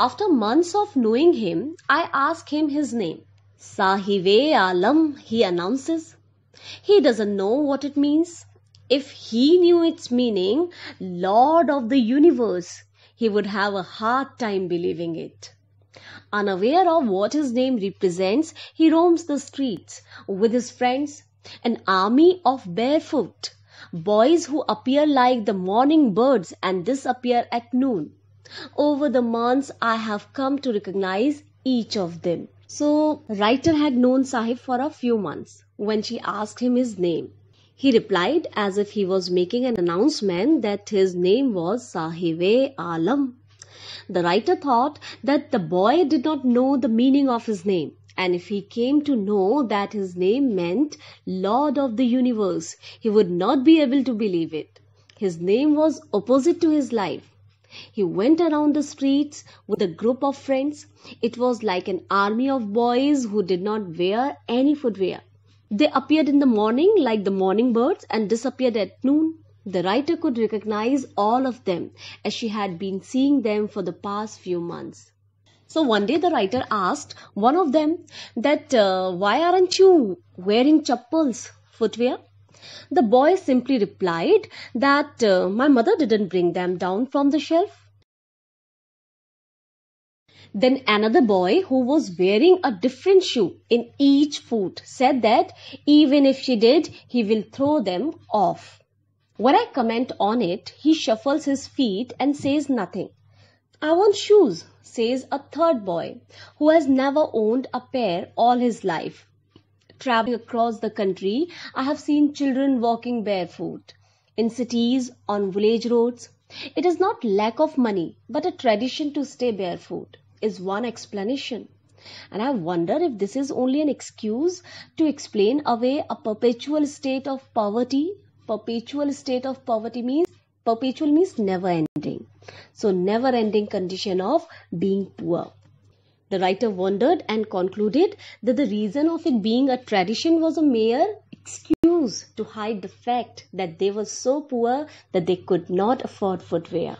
After months of knowing him, I ask him his name. Sahive Alam, he announces. He doesn't know what it means. If he knew its meaning, Lord of the Universe, he would have a hard time believing it. Unaware of what his name represents, he roams the streets with his friends, an army of barefoot boys who appear like the morning birds and disappear at noon. Over the months, I have come to recognize each of them. So, writer had known Sahib for a few months when she asked him his name. He replied as if he was making an announcement that his name was Sahib Alam. The writer thought that the boy did not know the meaning of his name, and if he came to know that his name meant Lord of the Universe, he would not be able to believe it. His name was opposite to his life he went around the streets with a group of friends. It was like an army of boys who did not wear any footwear. They appeared in the morning like the morning birds and disappeared at noon. The writer could recognize all of them as she had been seeing them for the past few months. So one day the writer asked one of them that uh, why aren't you wearing chappals, footwear? The boy simply replied that uh, my mother didn't bring them down from the shelf. Then another boy who was wearing a different shoe in each foot said that even if she did, he will throw them off. When I comment on it, he shuffles his feet and says nothing. I want shoes, says a third boy who has never owned a pair all his life traveling across the country, I have seen children walking barefoot. In cities, on village roads, it is not lack of money, but a tradition to stay barefoot is one explanation. And I wonder if this is only an excuse to explain away a perpetual state of poverty. Perpetual state of poverty means perpetual means never ending. So, never ending condition of being poor. The writer wondered and concluded that the reason of it being a tradition was a mere excuse to hide the fact that they were so poor that they could not afford footwear.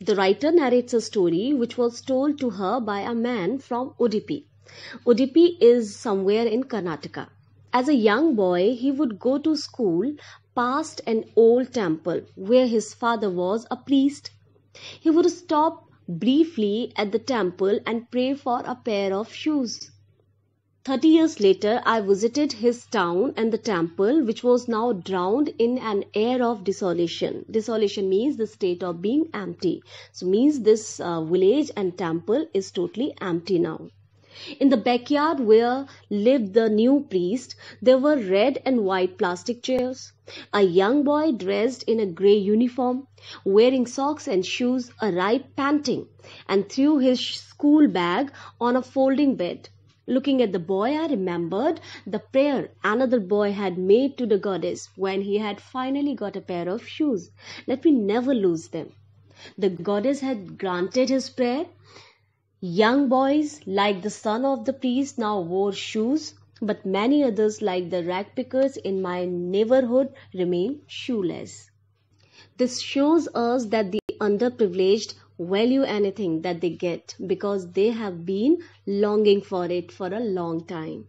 The writer narrates a story which was told to her by a man from Udupi. Udupi is somewhere in Karnataka. As a young boy, he would go to school past an old temple where his father was a priest. He would stop briefly at the temple and pray for a pair of shoes. Thirty years later, I visited his town and the temple, which was now drowned in an air of desolation. Desolation means the state of being empty. So, means this uh, village and temple is totally empty now. In the backyard where lived the new priest, there were red and white plastic chairs. A young boy dressed in a grey uniform, wearing socks and shoes, arrived panting and threw his school bag on a folding bed. Looking at the boy, I remembered the prayer another boy had made to the goddess when he had finally got a pair of shoes. Let me never lose them. The goddess had granted his prayer Young boys, like the son of the priest, now wore shoes, but many others, like the rag pickers in my neighborhood, remain shoeless. This shows us that the underprivileged value anything that they get because they have been longing for it for a long time.